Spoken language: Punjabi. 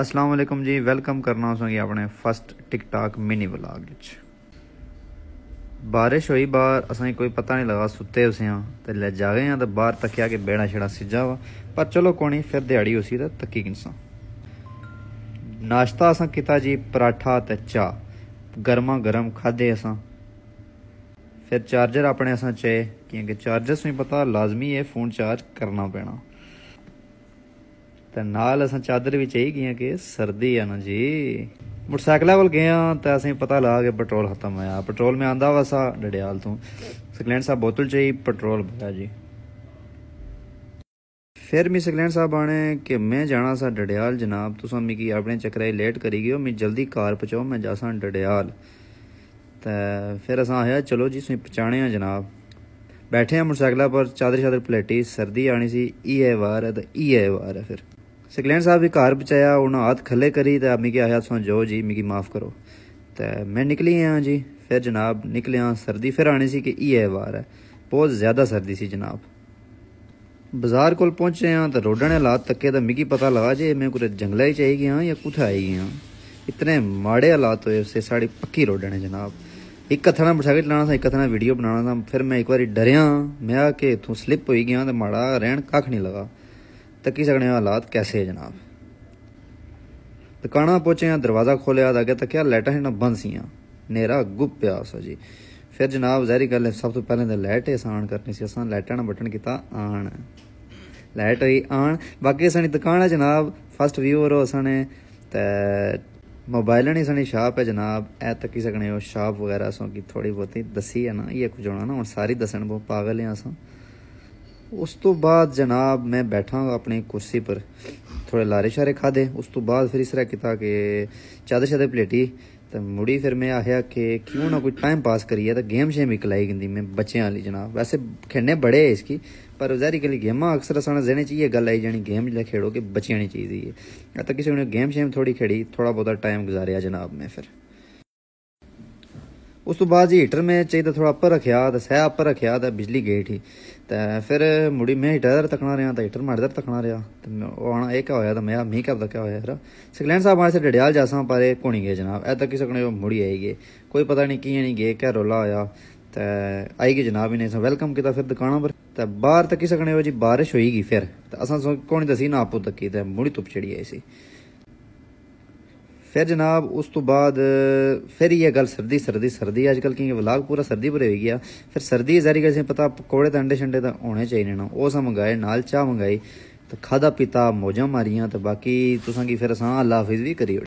ਅਸਲਾਮ ਵਾਲੇਕਮ ਜੀ ਵੈਲਕਮ ਕਰਨਾ ਹੋਸਾਂਗੇ ਆਪਣੇ ਫਸਟ ਟਿਕਟਾਕ ਮਿਨੀ ਵਲੌਗ ਵਿੱਚ بارش ਹੋਈ ਬਾਹਰ ਅਸਾਂ ਕੋਈ ਪਤਾ ਨਹੀਂ ਲਗਾ ਸੁੱਤੇ ਹੋਸਿਆਂ ਤੇ ਲੈ ਜਾ ਗਏ ਆ ਤੇ ਬਾਹਰ ਤੱਕਿਆ ਕਿ ਬੇੜਾ ਛੜਾ ਸਿੱਜਾ ਵਾ ਪਰ ਚਲੋ ਕੋਣੀ ਫਿਰ ਦਿਹਾੜੀ ਹੋਸੀ ਤਾਂ ਤੱਕੀ ਕਿੰਸਾਂ ਨਾਸ਼ਤਾ ਅਸਾਂ ਕੀਤਾ ਜੀ ਪਰਾਠਾ ਤੇ ਚਾਹ ਗਰਮਾ ਗਰਮ ਖਾਦੇ ਅਸਾਂ ਫਿਰ ਚਾਰਜਰ ਆਪਣੇ ਅਸਾਂ ਚੇ ਕਿਉਂਕਿ ਚਾਰਜਰ ਨਹੀਂ ਪਤਾ ਲਾਜ਼ਮੀ ਹੈ ਫੋਨ ਚਾਰਜ ਕਰਨਾ ਪੈਣਾ ਤਾਂ ਨਾਲ ਅਸਾਂ ਚਾਦਰ ਵੀ ਚਾਹੀ ਗਈਆਂ ਕਿ ਸਰਦੀ ਆ ਨਾ ਜੀ ਮੋਟਰਸਾਈਕਲਾਂ ਕੋਲ ਗਏ ਆ ਤਾਂ ਅਸੀਂ ਪਤਾ ਲਾ ਕੇ ਪੈਟਰੋਲ ਖਤਮ ਹੋਇਆ ਪੈਟਰੋਲ ਮੈਂ ਆਂਦਾ ਵਸਾ ਡੜਿਆਲ ਤੋਂ ਸਕਲੈਂਡ ਸਾਹਿਬ ਬੋਤਲ ਚਾਹੀ ਪੈਟਰੋਲ ਬੜਾ ਜੀ ਫਿਰ ਮੈਂ ਸਕਲੈਂਡ ਸਾਹਿਬ ਆਣੇ ਕਿ ਮੈਂ ਜਾਣਾ ਸਾ ਡੜਿਆਲ ਜਨਾਬ ਤੁਸੀਂ ਮਿੱਕੀ ਆਪਣੇ ਚੱਕਰੇ ਲੇਟ ਕਰੀ ਗਿਓ ਮੈਂ ਜਲਦੀ ਕਾਰ ਪਹੁੰਚਾਓ ਮੈਂ ਜਾਸਾਂ ਡੜਿਆਲ ਤਾਂ ਫਿਰ ਅਸਾਂ ਆਇਆ ਚਲੋ ਜੀ ਤੁਸੀਂ ਪਛਾਣੇ ਆ ਜਨਾਬ ਬੈਠੇ ਆ ਮੋਟਰਸਾਈਕਲਾਂ ਪਰ ਚਾਦਰ ਚਾਦਰ ਪਲੇਟੀ ਸਰਦੀ ਆਣੀ ਸੀ ਇਹ ਵਾਰ ਹੈ ਤਾਂ ਇਹ ਵਾਰ ਹੈ ਫਿਰ ਸਾਹਿਬ ਵੀ ਘਰ ਬਚਾਇਆ ਉਹਨਾਂ ਹੱਥ ਖੱਲੇ ਕਰੀ ਤੇ तो मिगी ਆਇਆ ਸੋ ਜੋ ਜੀ मिगी ਮਾਫ ਕਰੋ ਤੇ ਮੈਂ ਨਿਕਲੀ आया ਜੀ ਫਿਰ ਜਨਾਬ निकले ਸਰਦੀ ਫਿਰ ਆਣੀ ਸੀ ਕਿ ਇਹ ਹੈ ਵਾਰ ਹੈ ਬਹੁਤ ਜ਼ਿਆਦਾ ਸਰਦੀ ਸੀ ਜਨਾਬ ਬਾਜ਼ਾਰ ਕੋਲ ਪਹੁੰਚੇ ਆਂ ਤਾਂ ਰੋਡਾਂ ਨੇ ਹਾਲਾਤ ਤੱਕੇ ਤਾਂ ਮਿੱਗੀ ਪਤਾ ਲਗਾ ਜੇ ਮੈਂ ਕੁਰੇ ਜੰਗਲਾਂ ਹੀ ਚਾਹੀ ਗਿਆ ਜਾਂ ਕੁਥਾ ਆਈ ਗਿਆ ਇਤਨੇ ਮਾੜੇ ਹਾਲਾਤ ਹੋਏ ਉਸੇ ਸਾਡੀ ਪੱਕੀ ਰੋਡਾਂ ਨੇ ਜਨਾਬ ਇੱਕ ਹੱਥ ਨਾਲ ਮੋਟਰਸਾਈਕਲ ਚਲਾਣਾ ਸੀ ਇੱਕ ਹੱਥ ਨਾਲ ਵੀਡੀਓ ਬਣਾਉਣਾ ਸੀ ਫਿਰ ਮੈਂ ਇੱਕ ਵਾਰੀ ਡਰਿਆ ਮੈਂ ਆ ਕੇ ਇਥੋਂ ਸਲਿੱਪ ਹੋਈ ਗਿਆ ਤਾਂ ਮਾੜਾ ਰਹਿਣ ਕੱਖ ਨਹੀਂ ਲਗਾ तकी सकने हालात कैसे ਜਨਾਬ ਦੁਕਾਨਾਂ दुकाना ਦਰਵਾਜ਼ਾ ਖੋਲਿਆ ਤਾਂ तो अगे ਲਾਈਟਾਂ ਹੀ ਨਾ ਬੰਦ ਸੀਆਂ ਨੇਰਾ ਗੁੱਪ ਪਿਆ ਸੋ ਜੀ ਫਿਰ ਜਨਾਬ ਜ਼ਾਹਰੀ ਗੱਲ ਹੈ ਸਭ ਤੋਂ ਪਹਿਲਾਂ ਤਾਂ ਲਾਈਟ ਹੀ ਆਸਾਨ ਕਰਨੀ ਸੀ ਅਸਾਂ ਲਾਈਟਾਂ ਦਾ ਬਟਨ ਕੀਤਾ ਆਣ ਲਾਈਟ ਹੀ ਆਣ ਬਾਕੀ ਸਣੀ ਦੁਕਾਨ ਹੈ ਜਨਾਬ ਫਸਟ ਵਿਊਰ ਹੋ ਸਣੇ ਤੇ ਮੋਬਾਈਲ ਨਹੀਂ ਸਣੀ ਸ਼ਾਪ ਹੈ ਜਨਾਬ ਐ ਤੱਕ ਹੀ ਸਕਣੇ ਹੋ ਸ਼ਾਪ ਵਗੈਰਾ ਸੋ ਕੀ ਥੋੜੀ ਬਹੁਤੀ ਦਸੀ ਹੈ ਨਾ ਇਹ ਕੁਝ ਹੋਣਾ ਨਾ ਹੁਣ ਸਾਰੀ ਦੱਸਣ ਬਹੁਤ ਪਾਗਲ ਹਾਂ ਅਸਾਂ ਉਸ ਤੋਂ ਬਾਅਦ ਜਨਾਬ ਮੈਂ ਬੈਠਾ ਆਪਣੀ ਕੁਰਸੀ ਪਰ ਥੋੜੇ ਲਾਰੇ ਸ਼ਾਰੇ ਖਾਦੇ ਉਸ ਤੋਂ ਬਾਅਦ ਫਿਰ ਇਸ ਤਰ੍ਹਾਂ ਕੀਤਾ ਕਿ ਚਾਦਰ ਸ਼ਾਦਰ ਪਲੇਟੀ ਤਾਂ ਮੁੜੀ ਫਿਰ ਮੈਂ ਆਖਿਆ ਕਿ ਕਿਉਂ ਨਾ ਕੋਈ ਟਾਈਮ ਪਾਸ ਕਰੀਏ ਤਾਂ ਗੇਮ ਸ਼ੇਮ ਹੀ ਖਲਾਈ ਗੰਦੀ ਮੈਂ ਬੱਚਿਆਂ ਲਈ ਜਨਾਬ ਵੈਸੇ खेलने बड़े है इसकी पर जारी के लिए गेमा अक्सर असाना जहने चाहिए गल आई जानी गेम जिला खेड़ो कि बचनी चाहिए तो किसी ने गेम शेम थोड़ी खेड़ी थोड़ा बहुत टाइम गुजारिया जनाब मैं फिर ਉਸ ਤੋਂ ਬਾਅਦ ਜੀ ਹੀਟਰ ਮੈਂ ਚਾਹੀਦਾ ਥੋੜਾ ਉੱਪਰ ਰੱਖਿਆ ਤਾਂ ਸਹਿ ਉੱਪਰ ਰੱਖਿਆ ਤਾਂ ਬਿਜਲੀ ਗਈ ਠੀ ਤਾਂ ਫਿਰ ਮੁੜੀ ਮੈਂ ਹੀਟਰ ਤੱਕਣਾ ਰਿਆ ਤਾਂ ਹੀਟਰ ਮੜਦਰ ਤੱਕਣਾ ਰਿਆ ਤੇ ਉਹ ਆਣਾ ਇਹ ਕਿਆ ਹੋਇਆ ਤਾਂ ਮੈਂ ਮੀਂਹ ਕਰਦਾ ਕਾ ਹੋਇਆ ਯਾਰ ਸਿਕਲੈਂਡ ਸਾਹਿਬ ਆਏ ਸੇ ਡੜਿਆਲ ਜਾਸਾਂ ਇਹ ਕੋਣੀ ਗਏ ਜਨਾਬ ਐ ਤਾਂ ਕਿਸੇ ਸਕਣੇ ਮੁੜੀ ਆਈਗੇ ਕੋਈ ਪਤਾ ਨਹੀਂ ਕੀ ਨਹੀਂ ਗਏ ਕਿਆ ਰੋਲਾ ਆਇਆ ਤੇ ਆਈ ਜਨਾਬ ਇਹਨੇ ਸਾਂ ਵੈਲਕਮ ਕੀਤਾ ਫਿਰ ਦੁਕਾਨਾਂ ਪਰ ਤੇ ਬਾਹਰ ਤੱਕ ਕਿਸੇ ਕਨੇ ਜੀ ਬਾਰਿਸ਼ ਹੋਈਗੀ ਫਿਰ ਤੇ ਅਸਾਂ ਕੋਣੀ ਦਸੀ ਨਾ ਆਪੋ ਤੱਕੀ ਤੇ ਮੁੜੀ ਧੁੱਪ ਚੜੀ ਆਈ ਸੀ ਫਿਰ ਜਨਾਬ ਉਸ ਤੋਂ ਬਾਅਦ ਫਿਰ ਇਹ ਗੱਲ ਸਰਦੀ ਸਰਦੀ ਸਰਦੀ ਅੱਜ ਕੱਲ ਕਿ ਇਹ ਵਲਾਗ ਪੂਰਾ ਸਰਦੀ ਭਰੇ ਹੋ ਗਿਆ ਫਿਰ ਸਰਦੀ ਜ਼ਾਰੀ ਜ਼ਰੀ ਕਰਦੇ ਪਤਾ ਪਕੌੜੇ ਤਾਂ ਅੰਡੇ ਛੰਡੇ ਤਾਂ ਹੋਣੇ ਚਾਹੀਦੇ ਨੇ ਉਹ ਸਾ ਮੰਗਾਏ ਨਾਲ ਚਾਹ ਮੰਗਾਈ ਤੇ ਖਾਦਾ ਪੀਤਾ ਮੋਜਾਂ ਮਾਰੀਆਂ ਤੇ ਬਾਕੀ ਤੁਸਾਂ ਕੀ ਫਿਰ ਸਾਂ ਅੱਲਾ ਹਾਫਿਜ਼ ਵੀ ਕਰੀ